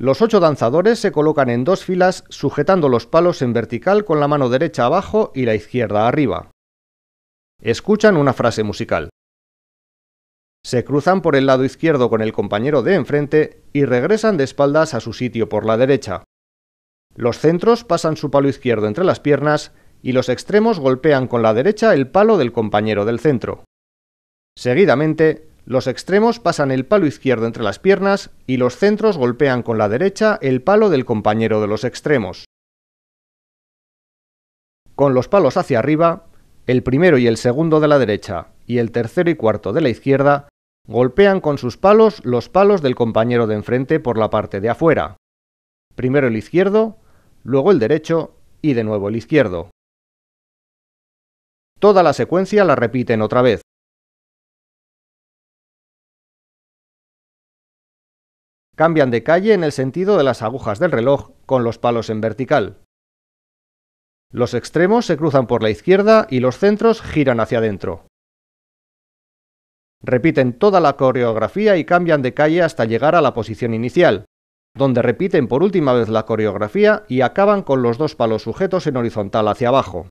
Los ocho danzadores se colocan en dos filas sujetando los palos en vertical con la mano derecha abajo y la izquierda arriba. Escuchan una frase musical. Se cruzan por el lado izquierdo con el compañero de enfrente y regresan de espaldas a su sitio por la derecha. Los centros pasan su palo izquierdo entre las piernas y los extremos golpean con la derecha el palo del compañero del centro. Seguidamente, los extremos pasan el palo izquierdo entre las piernas y los centros golpean con la derecha el palo del compañero de los extremos. Con los palos hacia arriba, el primero y el segundo de la derecha y el tercero y cuarto de la izquierda golpean con sus palos los palos del compañero de enfrente por la parte de afuera. Primero el izquierdo, luego el derecho y de nuevo el izquierdo. Toda la secuencia la repiten otra vez. cambian de calle en el sentido de las agujas del reloj con los palos en vertical. Los extremos se cruzan por la izquierda y los centros giran hacia adentro. Repiten toda la coreografía y cambian de calle hasta llegar a la posición inicial, donde repiten por última vez la coreografía y acaban con los dos palos sujetos en horizontal hacia abajo.